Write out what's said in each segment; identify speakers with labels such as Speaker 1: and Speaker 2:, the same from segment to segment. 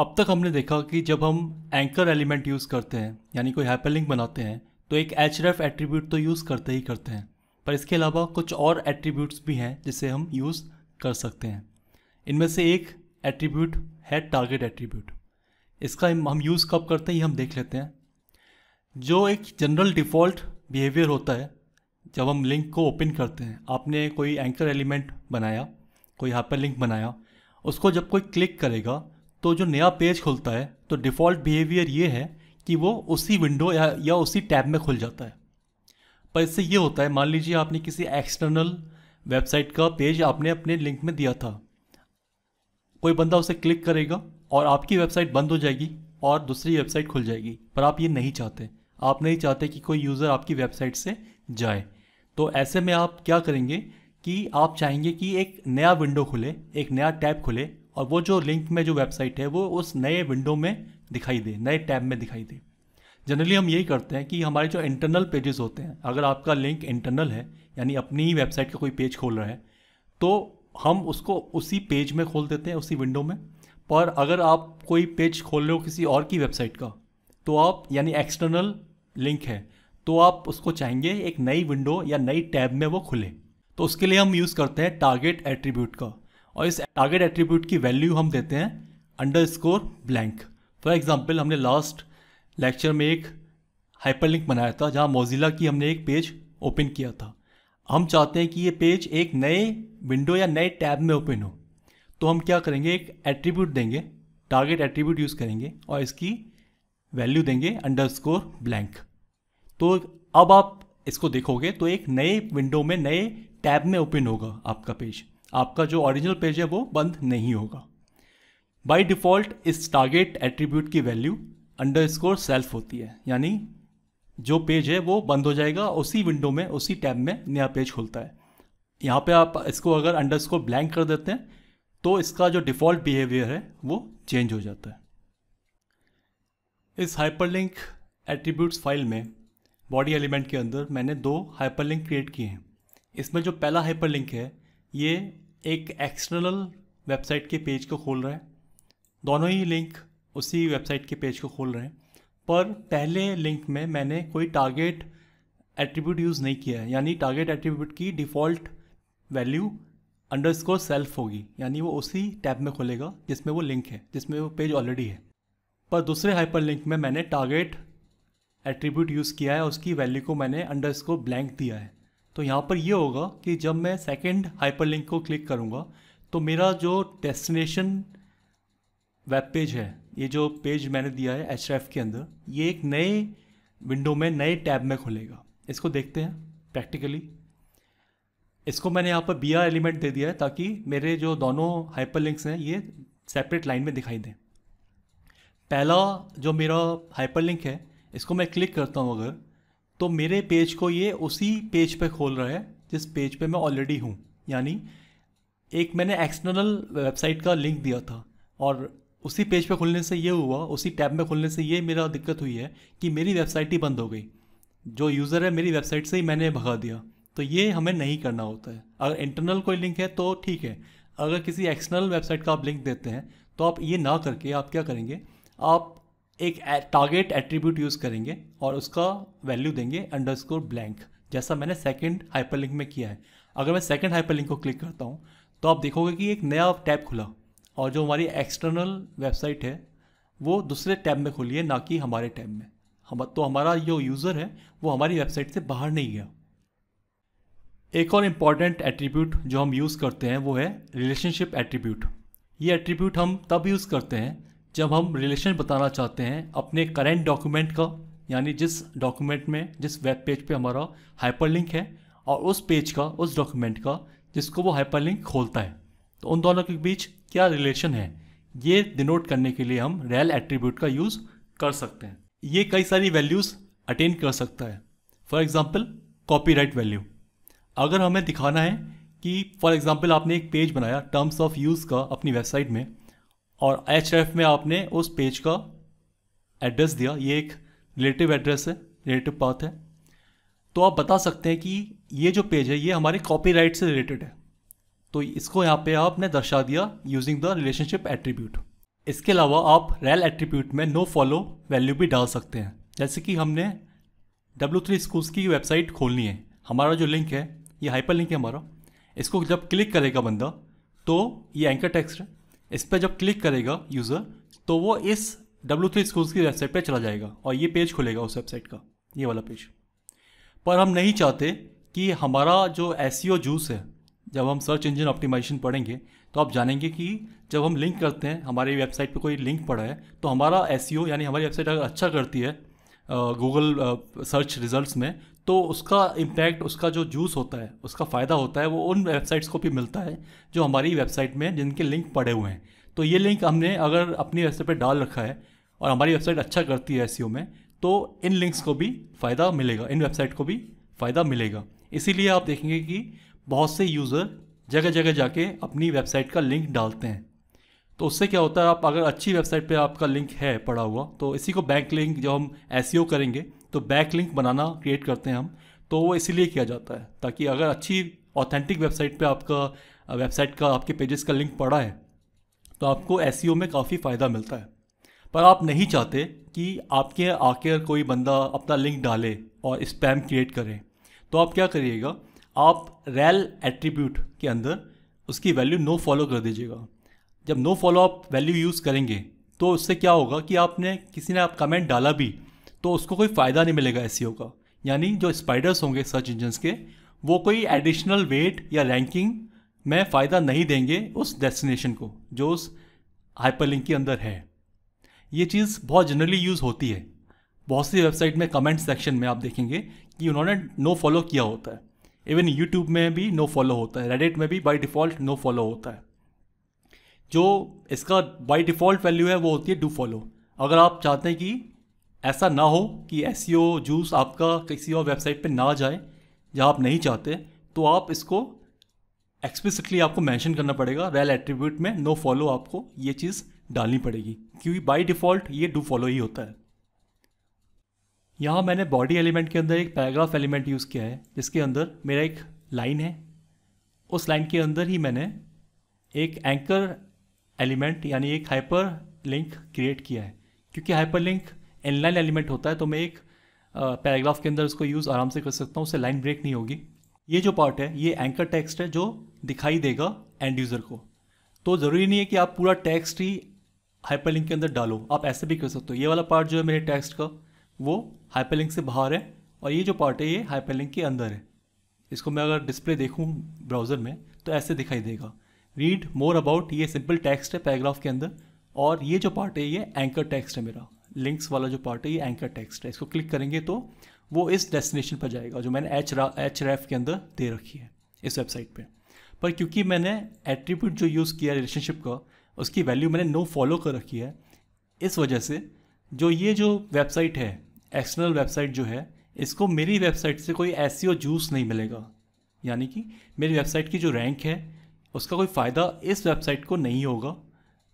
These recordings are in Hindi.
Speaker 1: अब तक हमने देखा कि जब हम एंकर एलिमेंट यूज़ करते हैं यानी कोई लिंक बनाते हैं तो एक एच रेफ एट्रीब्यूट तो यूज़ करते ही करते हैं पर इसके अलावा कुछ और एट्रीब्यूट्स भी हैं जिसे हम यूज़ कर सकते हैं इनमें से एक एट्रीब्यूट है टारगेट एट्रीब्यूट इसका हम यूज़ कब करते हैं ये हम देख लेते हैं जो एक जनरल डिफ़ॉल्ट बिहेवियर होता है जब हम लिंक को ओपन करते हैं आपने कोई एंकर एलिमेंट बनाया कोई हाइपर लिंक बनाया उसको जब कोई क्लिक करेगा तो जो नया पेज खुलता है तो डिफ़ॉल्ट बिहेवियर ये है कि वो उसी विंडो या, या उसी टैब में खुल जाता है पर इससे ये होता है मान लीजिए आपने किसी एक्सटर्नल वेबसाइट का पेज आपने अपने लिंक में दिया था कोई बंदा उसे क्लिक करेगा और आपकी वेबसाइट बंद हो जाएगी और दूसरी वेबसाइट खुल जाएगी पर आप ये नहीं चाहते आप नहीं चाहते कि कोई यूज़र आपकी वेबसाइट से जाए तो ऐसे में आप क्या करेंगे कि आप चाहेंगे कि एक नया विंडो खुले एक नया टैब खुले और वो जो लिंक में जो वेबसाइट है वो उस नए विंडो में दिखाई दे नए टैब में दिखाई दे जनरली हम यही करते हैं कि हमारे जो इंटरनल पेजेस होते हैं अगर आपका लिंक इंटरनल है यानी अपनी ही वेबसाइट का कोई पेज खोल रहा है तो हम उसको उसी पेज में खोल देते हैं उसी विंडो में पर अगर आप कोई पेज खोल रहे हो किसी और की वेबसाइट का तो आप यानी एक्सटर्नल लिंक है तो आप उसको चाहेंगे एक नई विंडो या नई टैब में वो खुले तो उसके लिए हम यूज़ करते हैं टारगेट एट्रीब्यूट का और इस टारगेट एट्रीब्यूट की वैल्यू हम देते हैं underscore blank for example हमने लास्ट लेक्चर में एक हाइपरलिंक बनाया था जहाँ मोजिला की हमने एक पेज ओपन किया था हम चाहते हैं कि ये पेज एक नए विंडो या नए टैब में ओपन हो तो हम क्या करेंगे एक एट्रीब्यूट देंगे टारगेट एट्रीब्यूट यूज़ करेंगे और इसकी वैल्यू देंगे अंडर स्कोर ब्लैंक तो अब आप इसको देखोगे तो एक नए विंडो में नए टैब में ओपन होगा आपका पेज आपका जो ओरिजिनल पेज है वो बंद नहीं होगा बाई डिफ़ॉल्ट इस टारगेट एट्रीब्यूट की वैल्यू अंडर स्कोर सेल्फ होती है यानी जो पेज है वो बंद हो जाएगा उसी विंडो में उसी टैब में नया पेज खुलता है यहाँ पे आप इसको अगर अंडर स्कोर ब्लैंक कर देते हैं तो इसका जो डिफ़ॉल्ट बिहेवियर है वो चेंज हो जाता है इस हाइपरलिंक एट्रीब्यूट्स फाइल में बॉडी एलिमेंट के अंदर मैंने दो हाइपरलिंक क्रिएट किए हैं इसमें जो पहला हाइपरलिंक है ये एक एक्सटर्नल वेबसाइट के पेज को खोल रहा है दोनों ही लिंक उसी वेबसाइट के पेज को खोल रहे हैं पर पहले लिंक में मैंने कोई टारगेट एट्रीब्यूट यूज़ नहीं किया है यानी टारगेट एट्रीब्यूट की डिफ़ॉल्ट वैल्यू अंडरस्कोर सेल्फ होगी यानी वो उसी टैब में खोलेगा जिसमें वो लिंक है जिसमें वो पेज ऑलरेडी है पर दूसरे हाइपर लिंक में मैंने टारगेट एट्रीब्यूट यूज़ किया है उसकी वैल्यू को मैंने अंडरस्कोर ब्लैंक दिया है तो यहाँ पर ये होगा कि जब मैं सेकेंड हाइपरलिंक को क्लिक करूँगा तो मेरा जो डेस्टिनेशन वेब पेज है ये जो पेज मैंने दिया है एच के अंदर ये एक नए विंडो में नए टैब में खुलेगा इसको देखते हैं प्रैक्टिकली इसको मैंने यहाँ पर बी आर एलिमेंट दे दिया है ताकि मेरे जो दोनों हाइपर लिंक्स हैं ये सेपरेट लाइन में दिखाई दें पहला जो मेरा हाइपर लिंक है इसको मैं क्लिक करता हूँ अगर तो मेरे पेज को ये उसी पेज पे खोल रहा है जिस पेज पे मैं ऑलरेडी हूँ यानी एक मैंने एक्सटर्नल वेबसाइट का लिंक दिया था और उसी पेज पे खुलने से ये हुआ उसी टैब में खुलने से ये मेरा दिक्कत हुई है कि मेरी वेबसाइट ही बंद हो गई जो यूज़र है मेरी वेबसाइट से ही मैंने भगा दिया तो ये हमें नहीं करना होता है अगर इंटरनल कोई लिंक है तो ठीक है अगर किसी एक्सटर्नल वेबसाइट का आप लिंक देते हैं तो आप ये ना करके आप क्या करेंगे आप एक टारगेट एट्रीब्यूट यूज़ करेंगे और उसका वैल्यू देंगे अंडरस्कोर ब्लैंक जैसा मैंने सेकंड हाइपरलिंक में किया है अगर मैं सेकंड हाइपरलिंक को क्लिक करता हूँ तो आप देखोगे कि एक नया टैब खुला और जो हमारी एक्सटर्नल वेबसाइट है वो दूसरे टैब में खुली है ना कि हमारे टैब में हम तो हमारा जो यूज़र है वो हमारी वेबसाइट से बाहर नहीं गया एक और इम्पॉर्टेंट एट्रीब्यूट जो हम यूज़ करते हैं वो है रिलेशनशिप एट्रीब्यूट ये एट्रीब्यूट हम तब यूज़ करते हैं जब हम रिलेशन बताना चाहते हैं अपने करेंट डॉक्यूमेंट का यानी जिस डॉक्यूमेंट में जिस वेब पेज पे हमारा हाइपरलिंक है और उस पेज का उस डॉक्यूमेंट का जिसको वो हाइपरलिंक खोलता है तो उन दोनों के बीच क्या रिलेशन है ये डिनोट करने के लिए हम रेल एट्रीब्यूट का यूज़ कर सकते हैं ये कई सारी वैल्यूज़ अटेन कर सकता है फॉर एग्ज़ाम्पल कॉपी वैल्यू अगर हमें दिखाना है कि फॉर एग्ज़ाम्पल आपने एक पेज बनाया टर्म्स ऑफ यूज़ का अपनी वेबसाइट में और एच एफ में आपने उस पेज का एड्रेस दिया ये एक रिलेटिव एड्रेस है रिलेटिव पाथ है तो आप बता सकते हैं कि ये जो पेज है ये हमारे कॉपीराइट से रिलेटेड है तो इसको यहाँ पे आपने दर्शा दिया यूजिंग द रिलेशनशिप एट्रीब्यूट इसके अलावा आप रेल एट्रीब्यूट में नो फॉलो वैल्यू भी डाल सकते हैं जैसे कि हमने डब्ल्यू थ्री स्कूल्स की वेबसाइट खोलनी है हमारा जो लिंक है ये हाइपर लिंक है हमारा इसको जब क्लिक करेगा बंदा तो ये एंकर टेक्स्ट है इस पर जब क्लिक करेगा यूज़र तो वो इस डब्ल्यू थ्री स्कूल्स की वेबसाइट पर चला जाएगा और ये पेज खुलेगा उस वेबसाइट का ये वाला पेज पर हम नहीं चाहते कि हमारा जो एस जूस e है जब हम सर्च इंजन ऑप्टिमाइजेशन पढ़ेंगे तो आप जानेंगे कि जब हम लिंक करते हैं हमारी वेबसाइट पे कोई लिंक पड़ा है तो हमारा एस e यानी हमारी वेबसाइट अगर अच्छा करती है गूगल सर्च रिजल्ट्स में तो उसका इम्पैक्ट उसका जो जूस होता है उसका फ़ायदा होता है वो उन वेबसाइट्स को भी मिलता है जो हमारी वेबसाइट में जिनके लिंक पड़े हुए हैं तो ये लिंक हमने अगर अपनी वेबसाइट पर डाल रखा है और हमारी वेबसाइट अच्छा करती है एस e में तो इन लिंक्स को भी फ़ायदा मिलेगा इन वेबसाइट को भी फ़ायदा मिलेगा इसीलिए आप देखेंगे कि बहुत से यूज़र जगह जगह जाके अपनी वेबसाइट का लिंक डालते हैं तो उससे क्या होता है आप अगर अच्छी वेबसाइट पे आपका लिंक है पड़ा हुआ तो इसी को बैंक लिंक जो हम एस e करेंगे तो बैक लिंक बनाना क्रिएट करते हैं हम तो वो इसीलिए किया जाता है ताकि अगर अच्छी ऑथेंटिक वेबसाइट पे आपका वेबसाइट का आपके पेजेस का लिंक पड़ा है तो आपको एस e में काफ़ी फ़ायदा मिलता है पर आप नहीं चाहते कि आपके आकर कोई बंदा अपना लिंक डाले और स्पैम क्रिएट करें तो आप क्या करिएगा आप रेल एट्रीब्यूट के अंदर उसकी वैल्यू नो फॉलो कर दीजिएगा जब नो फॉलो आप वैल्यू यूज़ करेंगे तो उससे क्या होगा कि आपने किसी ने आप कमेंट डाला भी तो उसको कोई फ़ायदा नहीं मिलेगा एस e का यानी जो स्पाइडर्स होंगे सर्च इंजन्स के वो कोई एडिशनल वेट या रैंकिंग में फ़ायदा नहीं देंगे उस डेस्टिनेशन को जो उस हाइपरलिंक के अंदर है ये चीज़ बहुत जनरली यूज़ होती है बहुत सी वेबसाइट में कमेंट सेक्शन में आप देखेंगे कि उन्होंने नो फॉलो किया होता है इवन यूट्यूब में भी नो फॉलो होता है रेडिट में भी बाई डिफ़ॉल्ट नो फॉलो होता है जो इसका बाई डिफ़ॉल्ट वैल्यू है वो होती है डू फॉलो अगर आप चाहते हैं कि ऐसा ना हो कि एस जूस e आपका किसी और वेबसाइट पे ना जाए जहाँ आप नहीं चाहते तो आप इसको एक्सप्लिसिटली आपको मेंशन करना पड़ेगा रेल एट्रीब्यूट में नो फॉलो आपको ये चीज़ डालनी पड़ेगी क्योंकि बाय डिफ़ॉल्ट ये डू फॉलो ही होता है यहाँ मैंने बॉडी एलिमेंट के अंदर एक पैराग्राफ एलिमेंट यूज़ किया है जिसके अंदर मेरा एक लाइन है उस लाइन के अंदर ही मैंने एक एंकर एलिमेंट यानी एक हाइपर लिंक क्रिएट किया है क्योंकि हाइपर लिंक इनलाइन एलिमेंट होता है तो मैं एक पैराग्राफ के अंदर उसको यूज़ आराम से कर सकता हूँ उससे लाइन ब्रेक नहीं होगी ये जो पार्ट है ये एंकर टेक्स्ट है जो दिखाई देगा एंड यूज़र को तो ज़रूरी नहीं है कि आप पूरा टेक्स्ट ही हाइपरलिंक के अंदर डालो आप ऐसे भी कर सकते हो ये वाला पार्ट जो है मेरे टेक्स्ट का वो हाइपरलिंक से बाहर है और ये जो पार्ट है ये हाइपरलिंक के अंदर है इसको मैं अगर डिस्प्ले देखूँ ब्राउज़र में तो ऐसे दिखाई देगा रीड मोर अबाउट ये सिंपल टेक्स्ट है पैराग्राफ के अंदर और ये जो पार्ट है ये एंकर टेक्स्ट है मेरा लिंक्स वाला जो पार्ट है ये एंकर टेक्स्ट है इसको क्लिक करेंगे तो वो इस डेस्टिनेशन पर जाएगा जो मैंने एच एच रेफ के अंदर दे रखी है इस वेबसाइट पर पर क्योंकि मैंने एट्रीब्यूट जो यूज़ किया रिलेशनशिप का उसकी वैल्यू मैंने नो फॉलो कर रखी है इस वजह से जो ये जो वेबसाइट है एक्सटर्नल वेबसाइट जो है इसको मेरी वेबसाइट से कोई ऐसी जूस e नहीं मिलेगा यानी कि मेरी वेबसाइट की जो रैंक है उसका कोई फ़ायदा इस वेबसाइट को नहीं होगा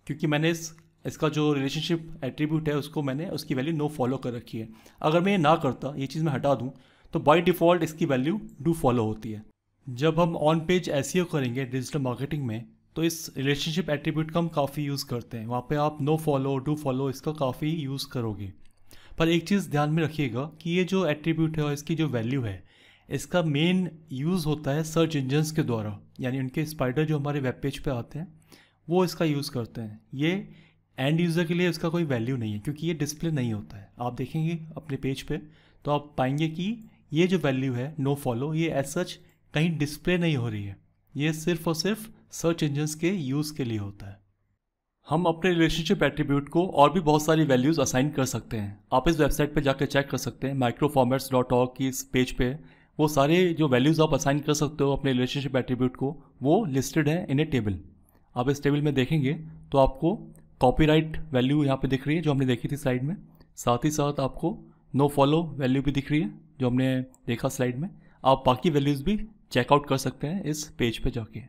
Speaker 1: क्योंकि मैंने इस इसका जो रिलेशनशिप एट्रीब्यूट है उसको मैंने उसकी वैल्यू नो फॉलो कर रखी है अगर मैं ये ना करता ये चीज़ मैं हटा दूँ तो बाई डिफ़ॉल्ट इसकी वैल्यू डू फॉलो होती है जब हम ऑन पेज एस करेंगे डिजिटल मार्केटिंग में तो इस रिलेशनशिप एट्रीब्यूट का हम काफ़ी यूज़ करते हैं वहाँ पे आप नो फॉलो डू फॉलो इसका काफ़ी यूज़ करोगे पर एक चीज़ ध्यान में रखिएगा कि ये जो एट्रीब्यूट है और इसकी जो वैल्यू है इसका मेन यूज़ होता है सर्च इंजन्स के द्वारा यानी उनके स्पाइडर जो हमारे वेब पेज पे आते हैं वो इसका यूज़ करते हैं ये एंड यूज़र के लिए इसका कोई वैल्यू नहीं है क्योंकि ये डिस्प्ले नहीं होता है आप देखेंगे अपने पेज पे तो आप पाएंगे कि ये जो वैल्यू है नो फॉलो ये एज सच कहीं डिस्प्ले नहीं हो रही है ये सिर्फ और सिर्फ सर्च इंजन्स के यूज़ के लिए होता है हम अपने रिलेशनशिप एट्रीब्यूट को और भी बहुत सारी वैल्यूज़ असाइन कर सकते हैं आप इस वेबसाइट पर जाकर चेक कर सकते हैं माइक्रोफॉर्मेट्स डॉट ऑर्ग की इस पेज पे वो सारे जो वैल्यूज़ आप असाइन कर सकते हो अपने रिलेशनशिप एट्रीब्यूट को वो लिस्टेड है इन ए टेबल आप इस टेबल में देखेंगे तो आपको कॉपीराइट वैल्यू यहाँ पे दिख रही है जो हमने देखी थी स्लाइड में साथ ही साथ आपको नो फॉलो वैल्यू भी दिख रही है जो हमने देखा स्लाइड में आप बाकी वैल्यूज़ भी चेकआउट कर सकते हैं इस पेज पे जाके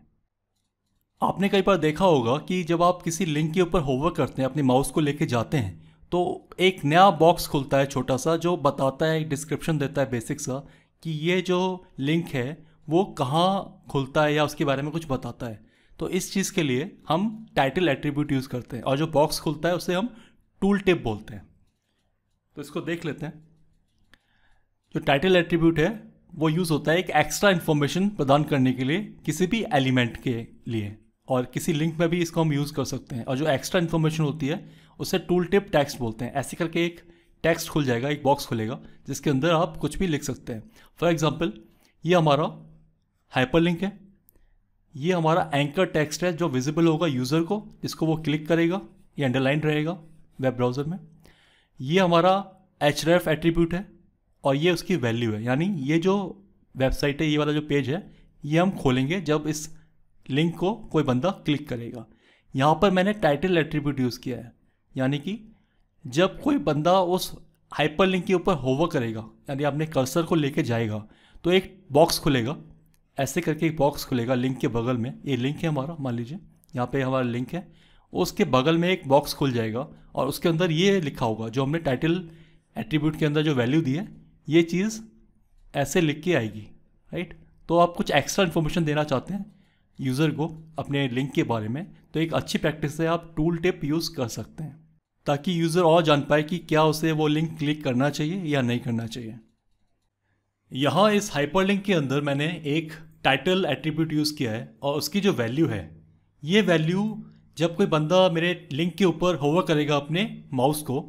Speaker 1: आपने कई बार देखा होगा कि जब आप किसी लिंक के ऊपर होवर करते हैं अपने माउस को लेके जाते हैं तो एक नया बॉक्स खुलता है छोटा सा जो बताता है डिस्क्रिप्शन देता है बेसिक सा कि ये जो लिंक है वो कहाँ खुलता है या उसके बारे में कुछ बताता है तो इस चीज़ के लिए हम टाइटल एट्रीब्यूट यूज़ करते हैं और जो बॉक्स खुलता है उसे हम टूल टिप बोलते हैं तो इसको देख लेते हैं जो टाइटल एट्रीब्यूट है वो यूज़ होता है एक एक्स्ट्रा इन्फॉर्मेशन प्रदान करने के लिए किसी भी एलिमेंट के लिए और किसी लिंक में भी इसको हम यूज़ कर सकते हैं और जो एक्स्ट्रा इन्फॉर्मेशन होती है उसे टूल टिप टेक्स्ट बोलते हैं ऐसे करके एक टेक्स्ट खुल जाएगा एक बॉक्स खुलेगा जिसके अंदर आप कुछ भी लिख सकते हैं फॉर एग्ज़ाम्पल ये हमारा हाइपर लिंक है ये हमारा एंकर टेक्स्ट है जो विजिबल होगा यूज़र को इसको वो क्लिक करेगा ये अंडरलाइन रहेगा वेब ब्राउज़र में ये हमारा एच रेफ एट्रीब्यूट है और ये उसकी वैल्यू है यानी ये जो वेबसाइट है ये वाला जो पेज है ये हम खोलेंगे जब इस लिंक को कोई बंदा क्लिक करेगा यहाँ पर मैंने टाइटल एट्रीब्यूट यूज़ किया है यानी कि जब कोई बंदा उस हाइपर लिंक के ऊपर होवर करेगा यानी अपने कर्सर को लेके जाएगा तो एक बॉक्स खुलेगा ऐसे करके एक बॉक्स खुलेगा लिंक के बगल में ये लिंक है हमारा मान लीजिए यहाँ पे हमारा लिंक है उसके बगल में एक बॉक्स खुल जाएगा और उसके अंदर ये लिखा होगा जो हमने टाइटल एट्रीब्यूट के अंदर जो वैल्यू दी है ये चीज़ ऐसे लिख के आएगी राइट तो आप कुछ एक्स्ट्रा इन्फॉर्मेशन देना चाहते हैं यूज़र को अपने लिंक के बारे में तो एक अच्छी प्रैक्टिस से आप टूल टिप यूज़ कर सकते हैं ताकि यूज़र और जान पाए कि क्या उसे वो लिंक क्लिक करना चाहिए या नहीं करना चाहिए यहाँ इस हाइपरलिंक के अंदर मैंने एक टाइटल एट्रीब्यूट यूज़ किया है और उसकी जो वैल्यू है ये वैल्यू जब कोई बंदा मेरे लिंक के ऊपर होवर करेगा अपने माउस को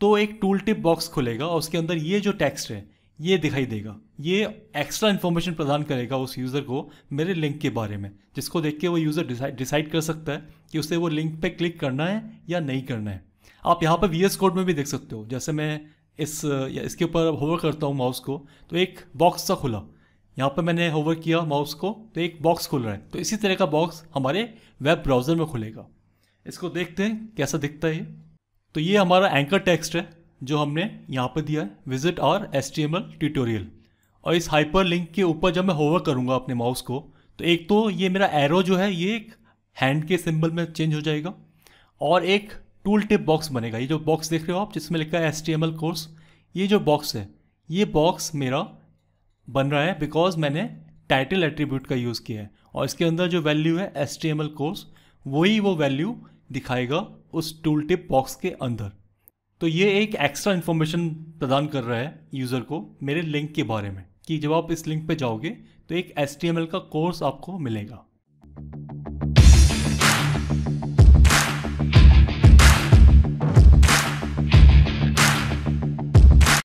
Speaker 1: तो एक टूल टिप बॉक्स खुलेगा और उसके अंदर ये जो टेक्स्ट है ये दिखाई देगा ये एक्स्ट्रा इन्फॉर्मेशन प्रदान करेगा उस यूज़र को मेरे लिंक के बारे में जिसको देख के वो यूज़र डिसाइड कर सकता है कि उसे वो लिंक पे क्लिक करना है या नहीं करना है आप यहाँ पर वी कोड में भी देख सकते हो जैसे मैं इस या इसके ऊपर होवर करता हूँ माउस को तो एक बॉक्स सा खुला यहाँ पर मैंने होवर किया माउस को तो एक बॉक्स खुल रहा है तो इसी तरह का बॉक्स हमारे वेब ब्राउज़र में खुलेगा इसको देखते हैं कैसा दिखता है तो ये हमारा एंकर टेक्स्ट है जो हमने यहाँ पर दिया है visit R S T tutorial और इस हाइपर लिंक के ऊपर जब मैं होवर करूँगा अपने माउस को तो एक तो ये मेरा एरो जो है ये एक हैंड के सिंबल में चेंज हो जाएगा और एक टूल टिप बॉक्स बनेगा ये जो बॉक्स देख रहे हो आप जिसमें लिखा है एस कोर्स ये जो बॉक्स है ये बॉक्स मेरा बन रहा है बिकॉज मैंने टाइटल एट्रीब्यूट का यूज़ किया है और इसके अंदर जो वैल्यू है S T M L course वही वो वैल्यू दिखाएगा उस टूल टिप बॉक्स के अंदर तो ये एक एक्स्ट्रा इन्फॉर्मेशन प्रदान कर रहा है यूज़र को मेरे लिंक के बारे में कि जब आप इस लिंक पे जाओगे तो एक एस टी एम एल का कोर्स आपको मिलेगा